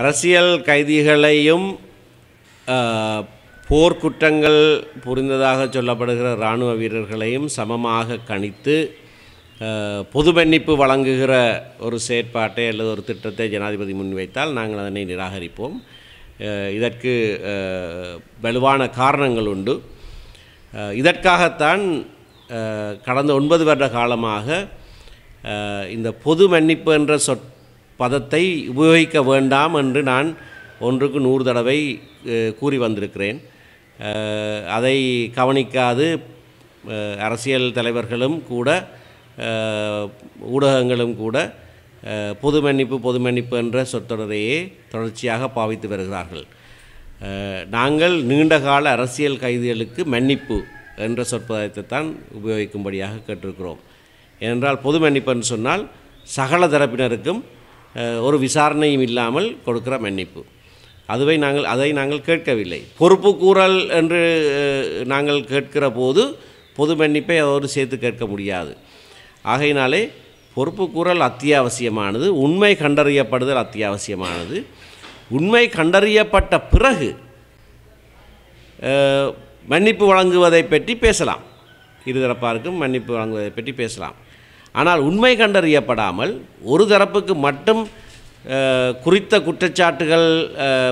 அரசியல் கைதிகளையும் போர்க்குற்றங்கள் புரிந்ததாக சொல்லப்படுகிற இராணுவ வீரர்களையும் சமமாக கணித்து பொது மன்னிப்பு வழங்குகிற ஒரு செயற்பாட்டை அல்லது ஒரு திட்டத்தை ஜனாதிபதி முன்வைத்தால் நாங்கள் அதனை நிராகரிப்போம் இதற்கு வலுவான காரணங்கள் உண்டு இதற்காகத்தான் கடந்த ஒன்பது வருட காலமாக இந்த பொது மன்னிப்பு என்ற சொற் பதத்தை உபயோகிக்க வேண்டாம் என்று நான் ஒன்றுக்கு நூறு தடவை கூறி வந்திருக்கிறேன் அதை கவனிக்காது அரசியல் தலைவர்களும் கூட ஊடகங்களும் கூட பொது மன்னிப்பு பொது மன்னிப்பு என்ற சொற்றொடரையே தொடர்ச்சியாக பாவித்து வருகிறார்கள் நாங்கள் நீண்டகால அரசியல் கைதிகளுக்கு மன்னிப்பு என்ற சொற்பதத்தை தான் உபயோகிக்கும்படியாக கேட்டிருக்கிறோம் ஏனென்றால் பொது மன்னிப்பு என்று சொன்னால் சகல தரப்பினருக்கும் ஒரு விசாரணையும் இல்லாமல் கொடுக்கிற மன்னிப்பு அதுவை நாங்கள் அதை நாங்கள் கேட்கவில்லை பொறுப்பு கூறல் என்று நாங்கள் கேட்கிற போது பொது மன்னிப்பை அவரும் சேர்த்து கேட்க முடியாது ஆகையினாலே பொறுப்பு கூறல் அத்தியாவசியமானது உண்மை கண்டறியப்படுதல் அத்தியாவசியமானது உண்மை கண்டறியப்பட்ட பிறகு மன்னிப்பு வழங்குவதை பற்றி பேசலாம் இருதரப்பாருக்கும் மன்னிப்பு வழங்குவதை பற்றி பேசலாம் ஆனால் உண்மை கண்டறியப்படாமல் ஒரு தரப்புக்கு மட்டும் குறித்த குற்றச்சாட்டுகள்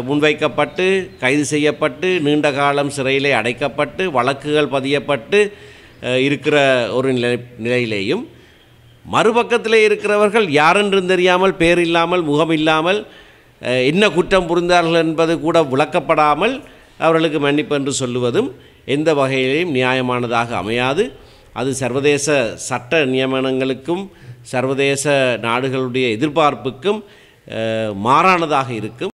முன்வைக்கப்பட்டு கைது செய்யப்பட்டு நீண்ட காலம் சிறையிலே அடைக்கப்பட்டு வழக்குகள் பதியப்பட்டு இருக்கிற ஒரு நிலை நிலையிலேயும் மறுபக்கத்தில் இருக்கிறவர்கள் யாரென்றும் தெரியாமல் பேர் இல்லாமல் முகம் இல்லாமல் என்ன குற்றம் புரிந்தார்கள் என்பது கூட விளக்கப்படாமல் அவர்களுக்கு மன்னிப்பு என்று சொல்லுவதும் எந்த வகையிலையும் நியாயமானதாக அமையாது அது சர்வதேச சட்ட நியமனங்களுக்கும் சர்வதேச நாடுகளுடைய எதிர்பார்ப்புக்கும் மாறானதாக இருக்கும்